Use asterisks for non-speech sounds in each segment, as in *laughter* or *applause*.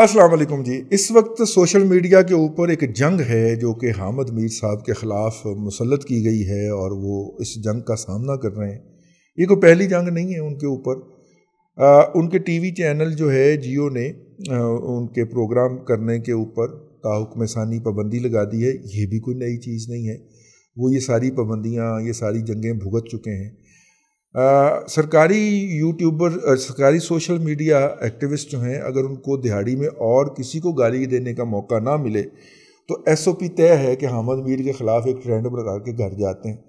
असलम जी इस वक्त social media के ऊपर एक जंग है जो कि हामद मीर साहब के ख़िलाफ़ मुसलत की गई है और वो इस जंग का सामना कर रहे हैं ये कोई पहली जंग नहीं है उनके ऊपर उनके टीवी चैनल जो है जियो ने आ, उनके प्रोग्राम करने के ऊपर में सानी पाबंदी लगा दी है ये भी कोई नई चीज़ नहीं है वो ये सारी पाबंदियाँ ये सारी जंगें भुगत चुके हैं सरकारी यूट्यूबर सरकारी सोशल मीडिया एक्टिविस्ट जो हैं अगर उनको दिहाड़ी में और किसी को गाली देने का मौका ना मिले तो एस ओ पी तय है कि हामद मीर के ख़िलाफ़ एक ट्रेंड लगा के घर जाते हैं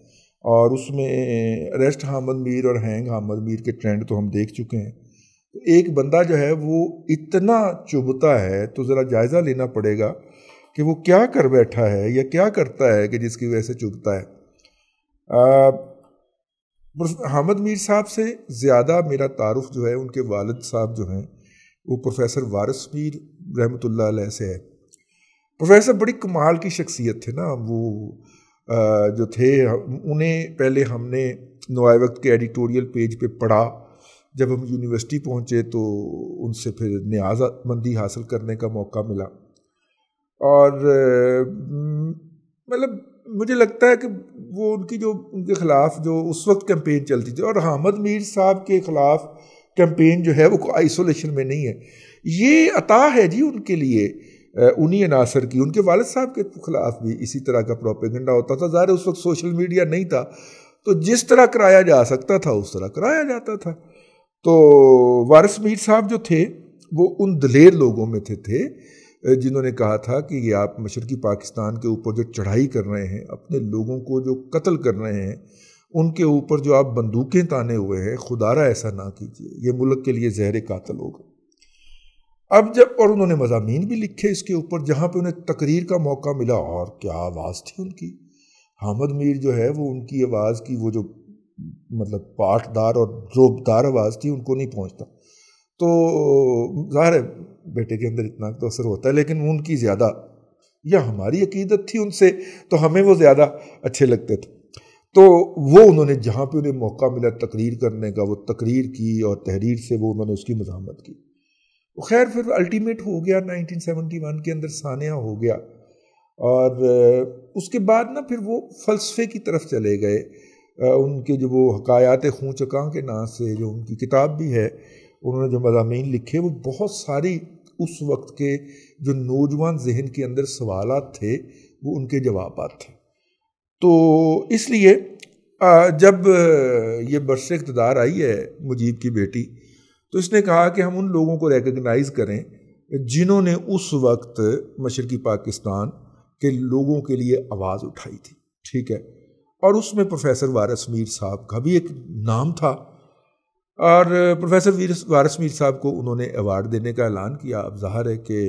और उसमें अरेस्ट हामद मीर और हैंग हामद मीर के ट्रेंड तो हम देख चुके हैं तो एक बंदा जो है वो इतना चुभता है तो ज़रा जायज़ा लेना पड़ेगा कि वो क्या कर बैठा है या क्या करता है कि जिसकी वजह से चुभता है आ, हामद मीर साहब से ज़्यादा मेरा तारुफ जो है उनके वालद साहब जो हैं वो प्रोफेसर वारस मीर रहमत से है प्रोफेसर बड़ी कमाल की शख्सियत थे ना वो जो थे उन्हें पहले हमने नवाए वक्त के एडिटोरियल पेज पे पढ़ा जब हम यूनिवर्सिटी पहुँचे तो उनसे फिर न्याजमंदी हासिल करने का मौका मिला और मतलब मुझे लगता है कि वो उनकी जो उनके ख़िलाफ़ जो उस वक्त कैंपेन चलती थी और हामद मीर साहब के ख़िलाफ़ कैंपेन जो है वो आइसोलेशन में नहीं है ये अता है जी उनके लिए उन्हीं अनासर की उनके वालद साहब के ख़िलाफ़ भी इसी तरह का प्रोपेगेंडा होता था ज़ाहिर उस वक्त सोशल मीडिया नहीं था तो जिस तरह कराया जा सकता था उस तरह कराया जाता था तो वारिस मीर साहब जो थे वो उन दलेर लोगों में थे थे जिन्होंने कहा था कि ये आप मशरक़ी पाकिस्तान के ऊपर जो चढ़ाई कर रहे हैं अपने लोगों को जो कत्ल कर रहे हैं उनके ऊपर जो आप बंदूकें ताने हुए हैं खुदारा ऐसा ना कीजिए ये मुल्क के लिए जहर कातल होगा अब जब और उन्होंने मजामी भी लिखे इसके ऊपर जहाँ पे उन्हें तकरीर का मौका मिला और क्या आवाज़ थी उनकी हामद मीर जो है वो उनकी आवाज़ की वो जो मतलब पाठदार और जोबदार आवाज़ थी उनको नहीं पहुँचता तो ज़ाहिर है बेटे के अंदर इतना तो असर होता है लेकिन उनकी ज़्यादा या हमारी अकीदत थी उनसे तो हमें वो ज़्यादा अच्छे लगते थे तो वो उन्होंने जहाँ पे उन्हें मौका मिला तकरीर करने का वो तकरीर की और तहरीर से वो उन्होंने उसकी मजामत की वो तो खैर फिर अल्टीमेट हो गया 1971 के अंदर सानिया हो गया और उसके बाद ना फिर वो फ़लसफ़े की तरफ चले गए उनके जो वो हकायात खूँ चकां के नाम से जो उनकी किताब भी है उन्होंने जो मजामी लिखे वो बहुत सारी उस वक्त के जो नौजवान जहन के अंदर सवाल थे वो उनके जवाब थे तो इसलिए जब ये बरस इकतदार आई है मुजीब की बेटी तो इसने कहा कि हम उन लोगों को रिकगनाइज़ करें जिन्होंने उस वक्त मशरक़ी पाकिस्तान के लोगों के लिए आवाज़ उठाई थी ठीक है और उसमें प्रोफेसर वारस मीर साहब का भी एक नाम था और प्रोफेसर वीर वारस मीर साहब को उन्होंने अवार्ड देने का ऐलान किया अब जाहिर है कि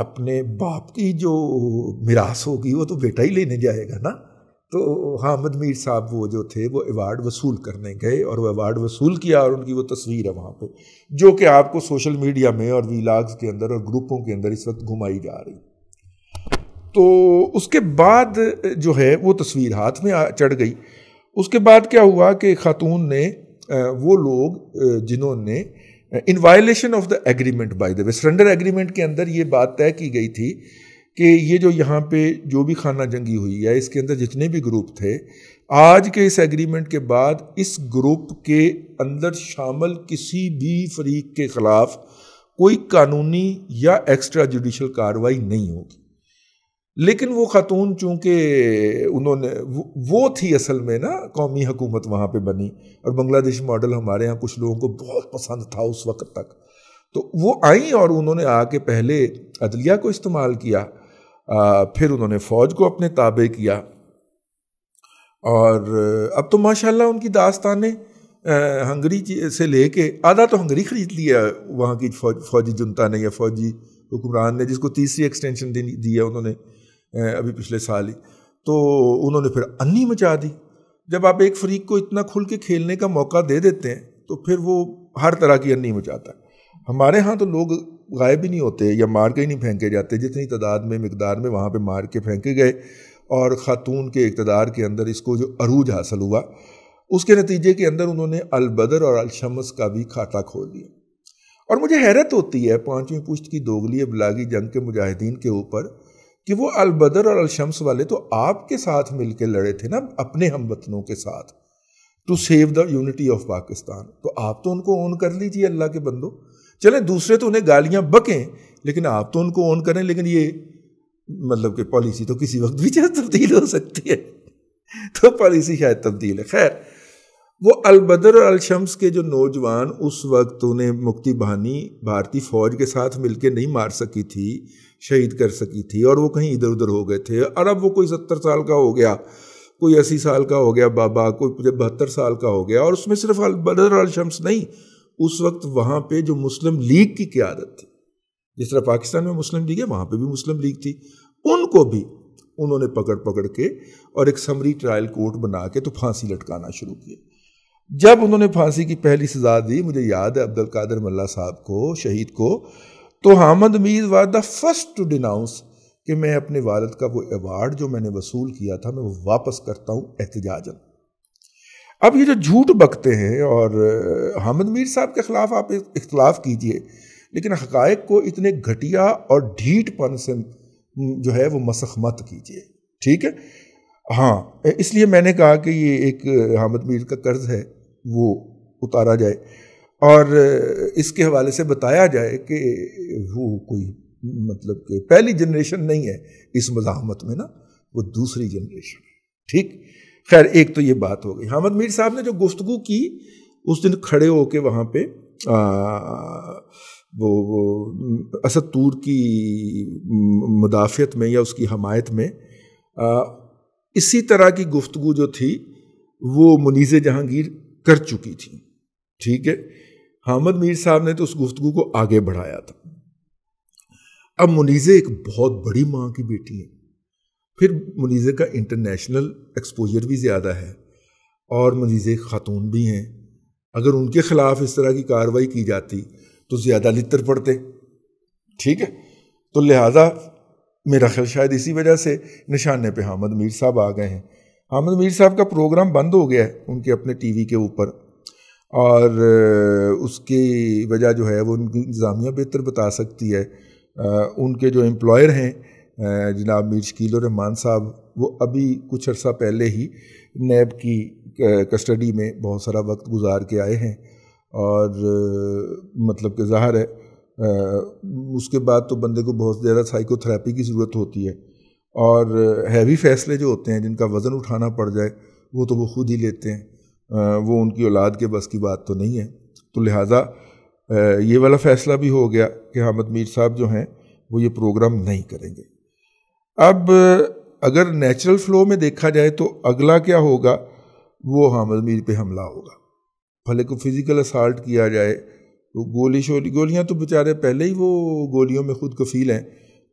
अपने बाप की जो मिरास होगी वो तो बेटा ही लेने जाएगा ना तो हामिद मीर साहब वो जो थे वो अवार्ड वसूल करने गए और वो अवार्ड वसूल किया और उनकी वो तस्वीर है वहाँ पे जो कि आपको सोशल मीडिया में और वीलाग्स के अंदर और ग्रुपों के अंदर इस वक्त घुमाई जा रही तो उसके बाद जो है वो तस्वीर हाथ में चढ़ गई उसके बाद क्या हुआ कि खातून ने वो लोग जिन्होंने in violation of the agreement by the way surrender agreement के अंदर ये बात तय की गई थी कि ये जो यहाँ पे जो भी खाना जंगी हुई है इसके अंदर जितने भी ग्रुप थे आज के इस एग्रीमेंट के बाद इस ग्रुप के अंदर शामिल किसी भी फरीक के खिलाफ कोई कानूनी या एक्स्ट्रा जुडिशल कार्रवाई नहीं होगी लेकिन वो खातून चूँकि उन्होंने वो थी असल में ना कौमी हुकूमत वहाँ पे बनी और बांग्लादेश मॉडल हमारे यहाँ कुछ लोगों को बहुत पसंद था उस वक्त तक तो वो आई और उन्होंने आके पहले अदलिया को इस्तेमाल किया आ, फिर उन्होंने फ़ौज को अपने ताबे किया और अब तो माशाल्लाह उनकी दास्तानें हंगरी से लेके आधा तो हंगरी ख़रीद लिया वहाँ की फौज फौजी जनता ने या फौजी हुक्मरान ने जिसको तीसरी एक्सटेंशन दी है उन्होंने अभी पिछले साल ही तो उन्होंने फिर अन्नी मचा दी जब आप एक फरीक को इतना खुल के खेलने का मौका दे देते हैं तो फिर वो हर तरह की अन्नी मचाता है हमारे यहाँ तो लोग गायब ही नहीं होते या मार के ही नहीं फेंके जाते जितनी तादाद में मकदार में वहाँ पर मार के फेंके गए और ख़ातून के इकतदार के अंदर इसको जो अरूज हासिल हुआ उसके नतीजे के अंदर उन्होंने अलबदर और अलशमस का भी खाता खोल दिया और मुझे हैरत होती है पाँचवीं पुश्त की दोगली बलागी जंग के मुजाहिदीन के ऊपर कि वो अलबदर और अलशम्स वाले तो आपके साथ मिलकर लड़े थे ना अपने हम वतनों के साथ to save the unity of Pakistan तो आप तो उनको ऑन कर लीजिए अल्लाह के बंदो चले दूसरे तो उन्हें गालियां बकें लेकिन आप तो उनको ऑन करें लेकिन ये मतलब कि पॉलिसी तो किसी वक्त भी तब्दील हो सकती है *laughs* तो पॉलिसी शायद तब्दील है खैर वो अलबदर और अलशम्स के जो नौजवान उस वक्त उन्हें मुक्ति बहानी भारतीय फ़ौज के साथ मिलकर नहीं मार सकी थी शहीद कर सकी थी और वो कहीं इधर उधर हो गए थे और अब वो कोई सत्तर साल का हो गया कोई अस्सी साल का हो गया बाबा कोई बहत्तर साल का हो गया और उसमें सिर्फ अलबदर और अलशम्स नहीं उस वक्त वहाँ पर जो मुस्लिम लीग की क्यादत थी जिस तरह पाकिस्तान में मुस्लिम लीग है वहाँ पर भी मुस्लिम लीग थी उनको भी उन्होंने पकड़ पकड़ के और एक समरी ट्रायल कोर्ट बना के तो फांसी लटकाना शुरू किया जब उन्होंने फांसी की पहली सजा दी मुझे याद है अब्दुल कादर मल्ला साहब को शहीद को तो Hamid Mir was the first to denounce कि मैं अपने वालद का वो अवार्ड जो मैंने वसूल किया था मैं वो वापस करता हूँ एहतजाजन अब ये जो झूठ बकते हैं और हामद मीर साहब के ख़िलाफ़ आप इख्तलाफ कीजिए लेकिन हकायक को इतने घटिया और ढीठपन से जो है वो मसख मत कीजिए ठीक है हाँ इसलिए मैंने कहा कि ये एक हामद मीर का कर्ज है वो उतारा जाए और इसके हवाले से बताया जाए कि वो कोई मतलब कि पहली जनरेशन नहीं है इस मजामत में ना वो दूसरी जनरेशन ठीक खैर एक तो ये बात हो गई हामद मीर साहब ने जो गुफ्तु की उस दिन खड़े होके वहाँ पे आ, वो वो असद तूर की मुदाफियत में या उसकी हमायत में आ, इसी तरह की गुफ्तु जो थी वो मुनीज़ जहांगीर कर चुकी थी ठीक है हामद मीर साहब ने तो उस गुफ्तु को आगे बढ़ाया था अब मुनीज़े एक बहुत बड़ी माँ की बेटी है फिर मुनीज़े का इंटरनेशनल एक्सपोजर भी ज़्यादा है और मुनीज़े ख़ातून भी हैं अगर उनके ख़िलाफ़ इस तरह की कार्रवाई की जाती तो ज़्यादा लितर पड़ते ठीक है तो लिहाजा मेरा ख्याल शायद इसी वजह से निशाने पर हामद मीर साहब आ गए हैं अहमद मीर साहब का प्रोग्राम बंद हो गया है उनके अपने टीवी के ऊपर और उसकी वजह जो है वो उनकी इंतज़ामिया बेहतर बता सकती है उनके जो एम्प्लॉयर हैं जनाब मीर शकील रहमान साहब वो अभी कुछ अर्सा पहले ही नैब की कस्टडी में बहुत सारा वक्त गुजार के आए हैं और मतलब कि ज़ाहर है उसके बाद तो बंदे को बहुत ज़्यादा साइकोथेरेपी की ज़रूरत होती है और हैवी फैसले जो होते हैं जिनका वज़न उठाना पड़ जाए वो तो वो खुद ही लेते हैं वो उनकी औलाद के बस की बात तो नहीं है तो लिहाजा ये वाला फ़ैसला भी हो गया कि हामद मीर साहब जो हैं वो ये प्रोग्राम नहीं करेंगे अब अगर नेचुरल फ्लो में देखा जाए तो अगला क्या होगा वो हामद मीर पे हमला होगा भले को फिज़िकल असाल्ट किया जाए तो गोली शोली गोलियाँ तो बेचारे पहले ही वो गोलियों में खुद कफील हैं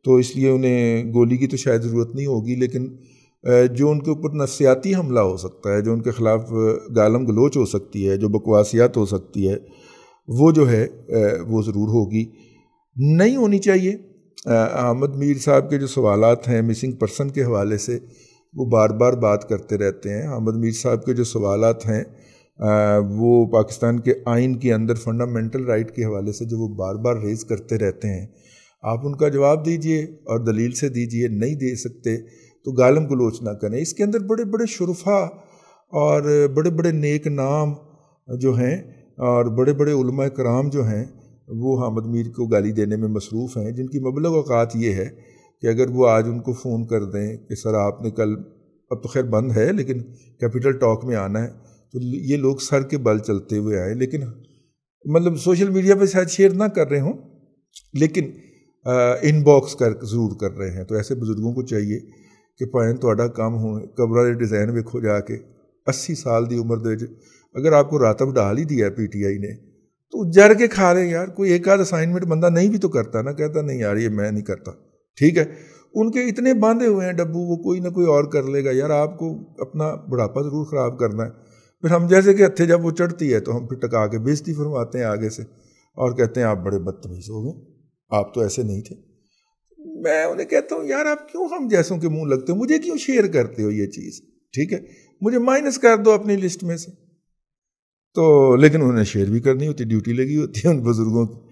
तो इसलिए उन्हें गोली की तो शायद ज़रूरत नहीं होगी लेकिन जो उनके ऊपर नफसियाती हमला हो सकता है जो उनके ख़िलाफ़ गालम गलोच हो सकती है जो बकवासियात हो सकती है वो जो है वो ज़रूर होगी नहीं होनी चाहिए अहमद मीर साहब के जो सवाल हैं मिसिंग पर्सन के हवाले से वो बार बार बात करते रहते हैं अहमद मीर साहब के जो सवाल हैं वो पाकिस्तान के आइन के अंदर फंडामेंटल राइट के हवाले से जो वो बार बार रेज़ करते रहते हैं आप उनका जवाब दीजिए और दलील से दीजिए नहीं दे सकते तो गालम गलोच ना करें इसके अंदर बड़े बड़े शरफा और बड़े बड़े नेक नाम जो हैं और बड़े बड़े उलमा कराम जो हैं वो हामद मीर को गाली देने में मसरूफ़ हैं जिनकी मबलग अवकात ये है कि अगर वो आज उनको फ़ोन कर दें कि सर आपने कल अब तो खैर बंद है लेकिन कैपिटल टॉक में आना है तो ये लोग सर के बल चलते हुए आए लेकिन मतलब सोशल मीडिया पे शायद शेयर ना कर रहे हों लेकिन ਇਨਬਾਕਸ कर ਜ਼ਰੂਰ ਕਰ ਰਹੇ ਹਨ ਤਾਂ ਐਸੇ ਬਜ਼ੁਰਗੋਂ ਕੋ ਚਾਹੀਏ ਕਿ ਭਾਵੇਂ ਤੁਹਾਡਾ ਕੰਮ हो कबर ਦੇ ਡਿਜ਼ਾਈਨ ਵੇਖੋ अस्सी साल की उम्र ਦੀ ਉਮਰ ਦੇ ਵਿੱਚ ਅਗਰ ਆਪਕੋ ਰਾਤਮ ਢਾਲ पी टी आई ने तो जर के खा रहे यार कोई एक आध असाइनमेंट बंदा नहीं भी तो करता ना कहता नहीं यार ये मैं नहीं करता ठीक है उनके इतने बांधे हुए हैं डब्बू वो कोई ना कोई और कर लेगा यार आपको अपना बुढ़ापा ज़रूर ख़राब करना है फिर हम जैसे कि हथे जब वो चढ़ती है तो हम फिर टका के बेजती फरमाते हैं आगे से और कहते हैं आप बड़े बदतमीज़ हो गए आप तो ऐसे नहीं थे मैं उन्हें कहता हूँ यार आप क्यों हम जैसों के मुंह लगते हो मुझे क्यों शेयर करते हो ये चीज़ ठीक है मुझे माइनस कर दो अपनी लिस्ट में से तो लेकिन उन्हें शेयर भी करनी होती ड्यूटी लगी होती है उन बुज़ुर्गों की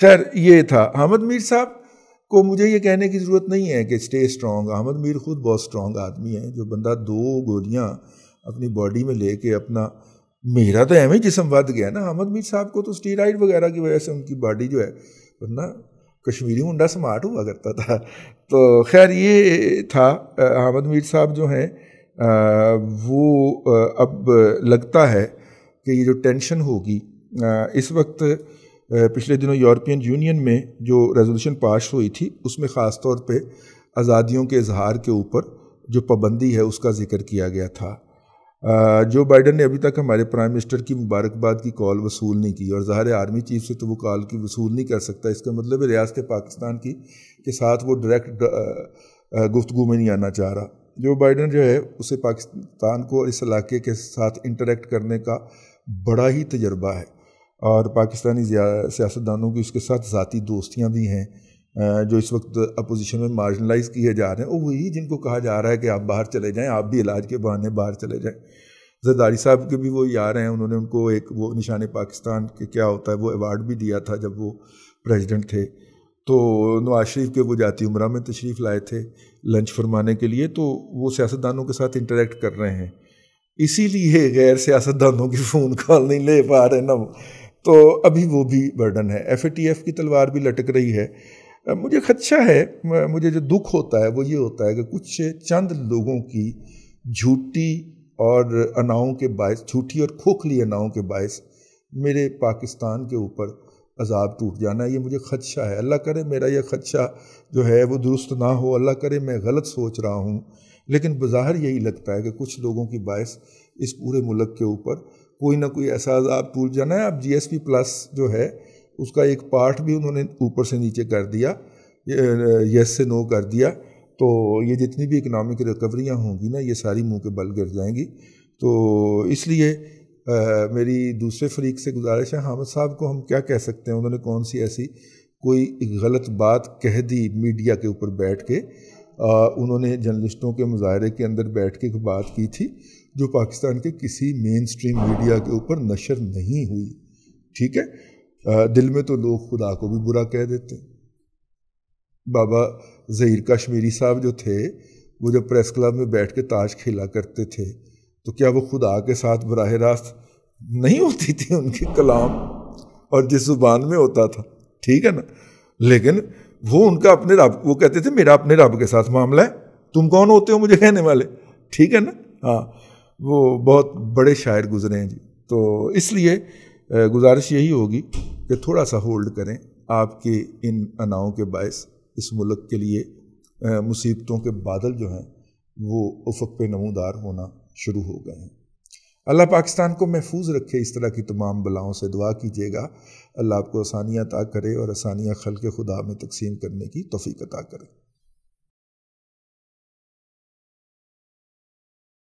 खैर ये था अहमद मीर साहब को मुझे ये कहने की ज़रूरत नहीं है कि स्टे स्ट्रांग अहमद मीर खुद बहुत स्ट्रांग आदमी है जो बंदा दो गोलियाँ अपनी बॉडी में लेके अपना मेरा तो ही जिसम बद गया ना अहमद मीर साहब को तो स्टीराइड वगैरह की वजह से उनकी बॉडी जो है वरना कश्मीरी मुंडा स्मार्ट हुआ करता था तो खैर ये था अहमद मीर साहब जो हैं वो अब लगता है कि ये जो टेंशन होगी इस वक्त पिछले दिनों यूरोपियन यूनियन में जो रेजोल्यूशन पास हुई थी उसमें ख़ास तौर पे आज़ादियों के इजहार के ऊपर जो पाबंदी है उसका जिक्र किया गया था जो बाइडन ने अभी तक हमारे प्राइम मिनिस्टर की मुबारकबाद की कॉल वसूल नहीं की और ज़ाहिर आर्मी चीफ से तो वो कॉल की वसूल नहीं कर सकता इसका मतलब है रियासत पाकिस्तान की के साथ वो डायरेक्ट गुफ्तु में नहीं आना चाह रहा जो बाइडन जो है उसे पाकिस्तान को और इस इलाके के साथ इंटरेक्ट करने का बड़ा ही तजर्बा है और पाकिस्तानी सियासतदानों की उसके साथ ज़ाती दोस्तियाँ भी हैं जो इस वक्त अपोजिशन में मार्जिनलाइज किए जा रहे हैं वो वही जिनको कहा जा रहा है कि आप बाहर चले जाएं आप भी इलाज के बहाने बाहर चले जाएं जरदारी साहब के भी वो यार हैं उन्होंने उनको एक वो निशान पाकिस्तान के क्या होता है वो अवार्ड भी दिया था जब वो प्रेसिडेंट थे तो नवाज शरीफ के वो जाती उम्र में तशरीफ़ लाए थे लंच फरमाने के लिए तो वो सियासतदानों के साथ इंटरेक्ट कर रहे हैं इसीलिए गैर सियासतदानों की फ़ोन कॉल नहीं ले पा रहे ना तो अभी वो भी बर्डन है एफ की तलवार भी लटक रही है मुझे खदशा अच्छा है मुझे जो दुख होता है वो ये होता है कि कुछ चंद लोगों की झूठी और अनाओं के बायस झूठी और खोखली अनाओं के बायस मेरे पाकिस्तान के ऊपर अजाब टूट जाना ये मुझे खदशा अच्छा है अल्लाह करे मेरा यह खदशा अच्छा जो है वो दुरुस्त ना हो अल्लाह करे मैं गलत सोच रहा हूँ लेकिन बाहर यही लगता है कि कुछ लोगों की बायस इस पूरे मुल्क के ऊपर कोई ना कोई ऐसा अजाब टूट जाना है अब जी प्लस जो है उसका एक पार्ट भी उन्होंने ऊपर से नीचे कर दिया यस से नो कर दिया तो ये जितनी भी इकनॉमिक रिकवरियाँ होंगी ना ये सारी मुंह के बल गिर जाएंगी तो इसलिए आ, मेरी दूसरे फरीक से गुजारिश है हामिद साहब को हम क्या कह सकते हैं उन्होंने कौन सी ऐसी कोई गलत बात कह दी मीडिया के ऊपर बैठ के आ, उन्होंने जर्नलिस्टों के मुजाहरे के अंदर बैठ के बात की थी जो पाकिस्तान के किसी मेन स्ट्रीम मीडिया के ऊपर नशर नहीं हुई ठीक है दिल में तो लोग खुदा को भी बुरा कह देते बाबा जहीर कश्मीरी साहब जो थे वो जब प्रेस क्लब में बैठ के ताश खेला करते थे तो क्या वो खुदा के साथ बरह रास्त नहीं होती थी उनके कलाम और जिस जुबान में होता था ठीक है ना लेकिन वो उनका अपने रब वो कहते थे मेरा अपने रब के साथ मामला है तुम कौन होते हो मुझे कहने वाले ठीक है ना हाँ वो बहुत बड़े शायर गुजरे हैं जी तो इसलिए गुजारिश यही होगी कि थोड़ा सा होल्ड करें आपके इन अनाओं के बायस इस मुल्क के लिए मुसीबतों के बादल जो हैं वो उफक पे नमूदार होना शुरू हो गए हैं अल्लाह पाकिस्तान को महफूज रखे इस तरह की तमाम बलाओं से दुआ कीजिएगा अल्लाह आपको आसानियाँ अता करे और आसानियाँ खल के खुदा में तकसीम करने की तोफ़ी अता करें